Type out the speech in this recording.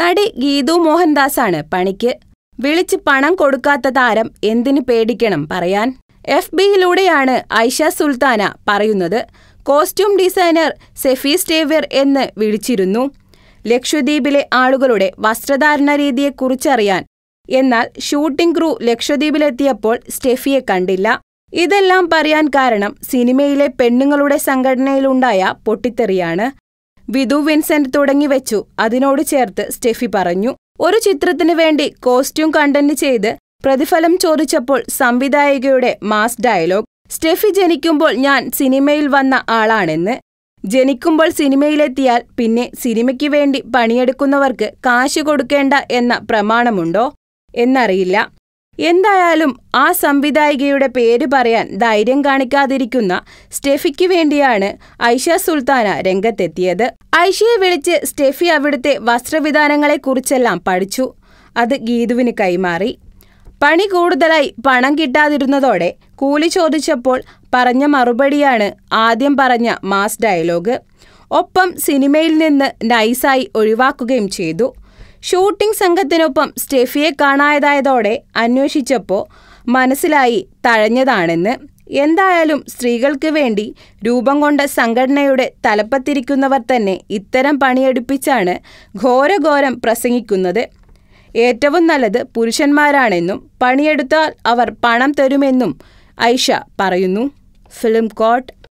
നടി ഗീതു മോഹൻദാസാണ് പണിക്ക് വിളിച്ച് പണം കൊടുക്കാത്ത താരം എന്തിനു പേടിക്കണം പറയാൻ എഫ് ബിയിലൂടെയാണ് ഐഷ സുൽത്താന പറയുന്നത് കോസ്റ്റ്യൂം ഡിസൈനർ സെഫി സ്റ്റേവിയർ എന്ന് വിളിച്ചിരുന്നു ലക്ഷദ്വീപിലെ ആളുകളുടെ വസ്ത്രധാരണ രീതിയെക്കുറിച്ചറിയാൻ എന്നാൽ ഷൂട്ടിംഗ് ക്രൂ ലക്ഷദ്വീപിലെത്തിയപ്പോൾ സ്റ്റെഫിയെ കണ്ടില്ല ഇതെല്ലാം പറയാൻ കാരണം സിനിമയിലെ പെണ്ണുങ്ങളുടെ സംഘടനയിലുണ്ടായ പൊട്ടിത്തെറിയാണ് വിധു വിൻസെന്റ് തുടങ്ങി വെച്ചു അതിനോട് ചേർത്ത് സ്റ്റെഫി പറഞ്ഞു ഒരു ചിത്രത്തിനു വേണ്ടി കോസ്റ്റ്യൂം കണ്ടന്റ് ചെയ്ത് പ്രതിഫലം ചോദിച്ചപ്പോൾ സംവിധായികയുടെ മാസ് ഡയലോഗ് സ്റ്റെഫി ജനിക്കുമ്പോൾ ഞാൻ സിനിമയിൽ വന്ന ആളാണെന്ന് ജനിക്കുമ്പോൾ സിനിമയിലെത്തിയാൽ പിന്നെ സിനിമയ്ക്ക് വേണ്ടി പണിയെടുക്കുന്നവർക്ക് കാശ് കൊടുക്കേണ്ട എന്ന പ്രമാണമുണ്ടോ എന്നറിയില്ല എന്തായാലും ആ സംവിധായികയുടെ പേര് പറയാൻ ധൈര്യം കാണിക്കാതിരിക്കുന്ന സ്റ്റെഫിക്ക് വേണ്ടിയാണ് ഐഷ സുൽത്താന രംഗത്തെത്തിയത് ഐഷയെ വിളിച്ച് സ്റ്റെഫി അവിടുത്തെ വസ്ത്രവിധാനങ്ങളെക്കുറിച്ചെല്ലാം പഠിച്ചു അത് ഗീതുവിന് കൈമാറി പണി കൂടുതലായി പണം കിട്ടാതിരുന്നതോടെ കൂലി ചോദിച്ചപ്പോൾ പറഞ്ഞ മറുപടിയാണ് ആദ്യം പറഞ്ഞ മാസ് ഡയലോഗ് ഒപ്പം സിനിമയിൽ നിന്ന് നൈസായി ഒഴിവാക്കുകയും ചെയ്തു ഷൂട്ടിംഗ് സംഘത്തിനൊപ്പം സ്റ്റെഫിയെ കാണാതായതോടെ അന്വേഷിച്ചപ്പോൾ മനസ്സിലായി തഴഞ്ഞതാണെന്ന് എന്തായാലും സ്ത്രീകൾക്ക് വേണ്ടി രൂപം കൊണ്ട സംഘടനയുടെ തലപ്പത്തിരിക്കുന്നവർ തന്നെ ഇത്തരം പണിയെടുപ്പിച്ചാണ് ഘോരഘോരം പ്രസംഗിക്കുന്നത് ഏറ്റവും നല്ലത് പുരുഷന്മാരാണെന്നും പണിയെടുത്താൽ അവർ പണം തരുമെന്നും ഐഷ പറയുന്നു ഫിലിം കോട്ട്